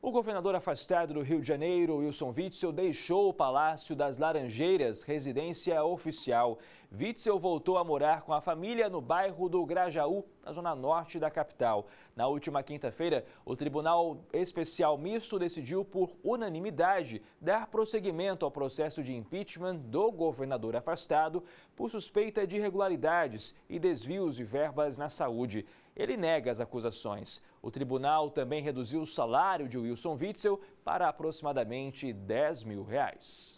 O governador afastado do Rio de Janeiro, Wilson Witzel, deixou o Palácio das Laranjeiras, residência oficial. Witzel voltou a morar com a família no bairro do Grajaú, na zona norte da capital. Na última quinta-feira, o Tribunal Especial Misto decidiu, por unanimidade, dar prosseguimento ao processo de impeachment do governador afastado por suspeita de irregularidades e desvios de verbas na saúde. Ele nega as acusações. O tribunal também reduziu o salário de Wilson Witzel para aproximadamente 10 mil reais.